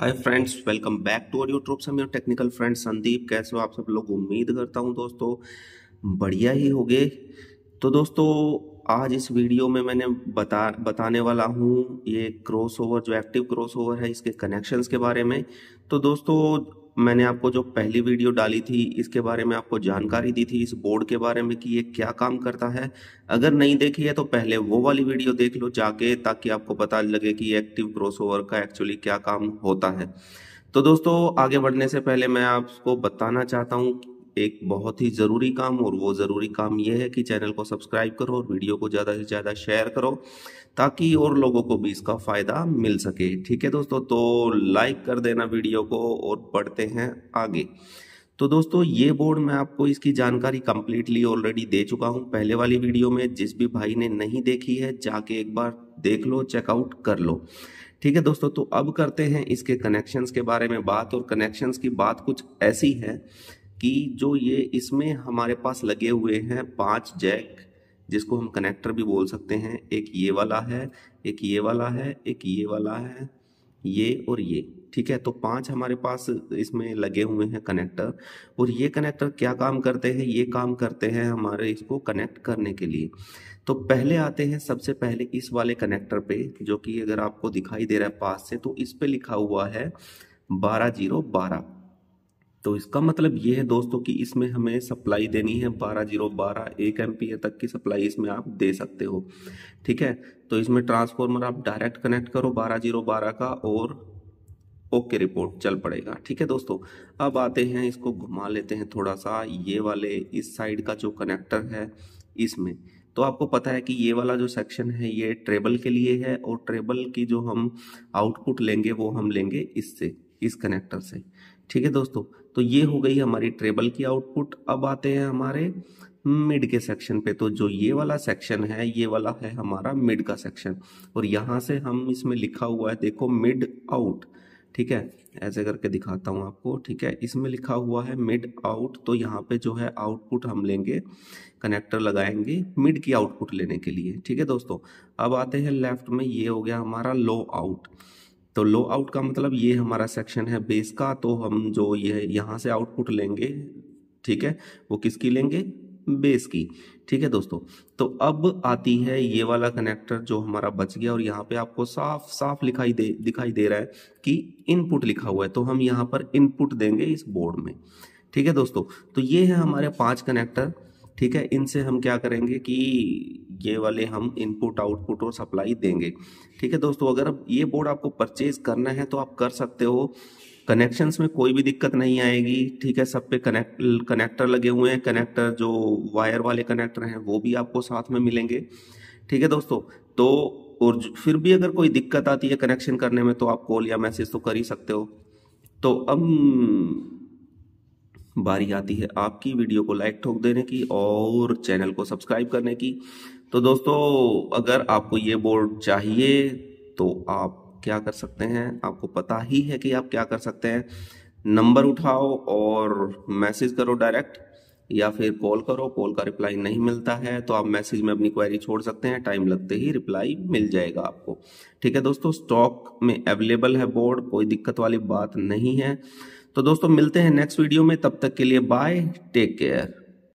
hi friends welcome back to our YouTube से मेरे technical friend Sandeep कैसे हो आप सब लोग उम्मीद करता हूँ दोस्तों बढ़िया ही होगे तो दोस्तों आज इस वीडियो में मैंने बता बताने वाला हूँ ये क्रॉसओवर जो एक्टिव क्रॉसओवर है इसके कनेक्शंस के बारे में तो दोस्तों मैंने आपको जो पहली वीडियो डाली थी इसके बारे में आपको जानकारी दी थी इस बोर्ड के बारे में कि ये क्या काम करता है अगर नहीं देखी है तो पहले वो वाली वीडियो देख लो जाके ताकि आपको पता लगे कि एक्टिव ओवर का एक्चुअली क्या काम होता है तो दोस्तों आगे बढ़ने से पहले मैं आपको बताना चाहता हूँ एक बहुत ही ज़रूरी काम और वो ज़रूरी काम ये है कि चैनल को सब्सक्राइब करो और वीडियो को ज़्यादा से ज़्यादा शेयर करो ताकि और लोगों को भी इसका फ़ायदा मिल सके ठीक है दोस्तों तो लाइक कर देना वीडियो को और पढ़ते हैं आगे तो दोस्तों ये बोर्ड मैं आपको इसकी जानकारी कम्प्लीटली ऑलरेडी दे चुका हूँ पहले वाली वीडियो में जिस भी भाई ने नहीं देखी है जाके एक बार देख लो चेकआउट कर लो ठीक है दोस्तों तो अब करते हैं इसके कनेक्शंस के बारे में बात और कनेक्शंस की बात कुछ ऐसी है कि जो ये इसमें हमारे पास लगे हुए हैं पांच जैक जिसको हम कनेक्टर भी बोल सकते हैं एक ये वाला है एक ये वाला है एक ये वाला है ये और ये ठीक है तो पांच हमारे पास इसमें लगे हुए हैं कनेक्टर और ये कनेक्टर क्या काम करते हैं ये काम करते हैं हमारे इसको कनेक्ट करने के लिए तो पहले आते हैं सबसे पहले इस वाले कनेक्टर पे जो कि अगर आपको दिखाई दे रहा है पास से तो इस पे लिखा हुआ है बारह जीरो बारह तो इसका मतलब ये है दोस्तों कि इसमें हमें सप्लाई देनी है बारह जीरो बारह एक एम तक की सप्लाई इसमें आप दे सकते हो ठीक है तो इसमें ट्रांसफॉर्मर आप डायरेक्ट कनेक्ट करो बारह जीरो बारह का और ओके रिपोर्ट चल पड़ेगा ठीक है दोस्तों अब आते हैं इसको घुमा लेते हैं थोड़ा सा ये वाले इस साइड का जो कनेक्टर है इसमें तो आपको पता है कि ये वाला जो सेक्शन है ये ट्रेबल के लिए है और ट्रेबल की जो हम आउटपुट लेंगे वो हम लेंगे इससे इस कनेक्टर से ठीक है दोस्तों तो ये हो गई हमारी ट्रेबल की आउटपुट अब आते हैं हमारे मिड के सेक्शन पे तो जो ये वाला सेक्शन है ये वाला है हमारा मिड का सेक्शन और यहाँ से हम इसमें लिखा हुआ है देखो मिड आउट ठीक है ऐसे करके दिखाता हूँ आपको ठीक है इसमें लिखा हुआ है मिड आउट तो यहाँ पे जो है आउटपुट हम लेंगे कनेक्टर लगाएंगे मिड की आउटपुट लेने के लिए ठीक है दोस्तों अब आते हैं लेफ्ट में ये हो गया हमारा लो आउट तो लो आउट का मतलब ये हमारा सेक्शन है बेस का तो हम जो ये यहाँ से आउटपुट लेंगे ठीक है वो किसकी लेंगे बेस की ठीक है दोस्तों तो अब आती है ये वाला कनेक्टर जो हमारा बच गया और यहाँ पे आपको साफ साफ लिखाई दे दिखाई दे रहा है कि इनपुट लिखा हुआ है तो हम यहाँ पर इनपुट देंगे इस बोर्ड में ठीक है दोस्तों तो ये है हमारे पांच कनेक्टर ठीक है इनसे हम क्या करेंगे कि ये वाले हम इनपुट आउटपुट और सप्लाई देंगे ठीक है दोस्तों अगर ये बोर्ड आपको परचेज करना है तो आप कर सकते हो कनेक्शंस में कोई भी दिक्कत नहीं आएगी ठीक है सब पे कनेक्ट कनेक्टर लगे हुए हैं कनेक्टर जो वायर वाले कनेक्टर हैं वो भी आपको साथ में मिलेंगे ठीक है दोस्तों तो और फिर भी अगर कोई दिक्कत आती है कनेक्शन करने में तो आप कॉल या मैसेज तो कर ही सकते हो तो अब बारी आती है आपकी वीडियो को लाइक ठोक देने की और चैनल को सब्सक्राइब करने की तो दोस्तों अगर आपको ये बोर्ड चाहिए तो आप क्या कर सकते हैं आपको पता ही है कि आप क्या कर सकते हैं नंबर उठाओ और मैसेज करो डायरेक्ट या फिर कॉल करो कॉल का रिप्लाई नहीं मिलता है तो आप मैसेज में अपनी क्वेरी छोड़ सकते हैं टाइम लगते ही रिप्लाई मिल जाएगा आपको ठीक है दोस्तों स्टॉक में अवेलेबल है बोर्ड कोई दिक्कत वाली बात नहीं है तो दोस्तों मिलते हैं नेक्स्ट वीडियो में तब तक के लिए बाय टेक केयर